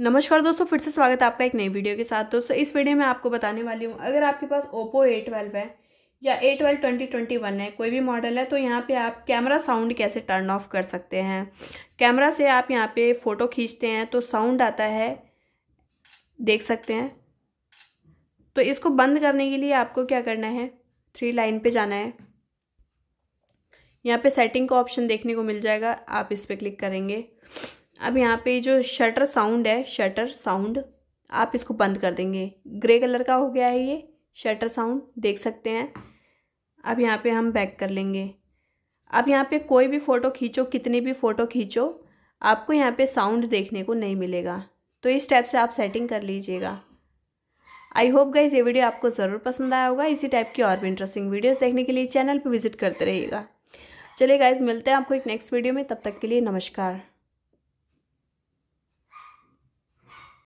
नमस्कार दोस्तों फिर से स्वागत है आपका एक नई वीडियो के साथ दोस्तों इस वीडियो में आपको बताने वाली हूँ अगर आपके पास ओप्पो ए ट्वेल्व है या A twelve twenty twenty one है कोई भी मॉडल है तो यहाँ पे आप कैमरा साउंड कैसे टर्न ऑफ कर सकते हैं कैमरा से आप यहाँ पे फ़ोटो खींचते हैं तो साउंड आता है देख सकते हैं तो इसको बंद करने के लिए आपको क्या करना है थ्री लाइन पर जाना है यहाँ पर सेटिंग का ऑप्शन देखने को मिल जाएगा आप इस पर क्लिक करेंगे अब यहाँ पे जो शटर साउंड है शटर साउंड आप इसको बंद कर देंगे ग्रे कलर का हो गया है ये शटर साउंड देख सकते हैं अब यहाँ पे हम बैक कर लेंगे अब यहाँ पे कोई भी फ़ोटो खींचो कितनी भी फ़ोटो खींचो आपको यहाँ पे साउंड देखने को नहीं मिलेगा तो इस टाइप से आप सेटिंग कर लीजिएगा आई होप गाइज ये वीडियो आपको ज़रूर पसंद आया होगा इसी टाइप की और भी इंटरेस्टिंग वीडियोज़ देखने के लिए चैनल पर विजिट करते रहिएगा चलिए गाइज मिलते हैं आपको एक नेक्स्ट वीडियो में तब तक के लिए नमस्कार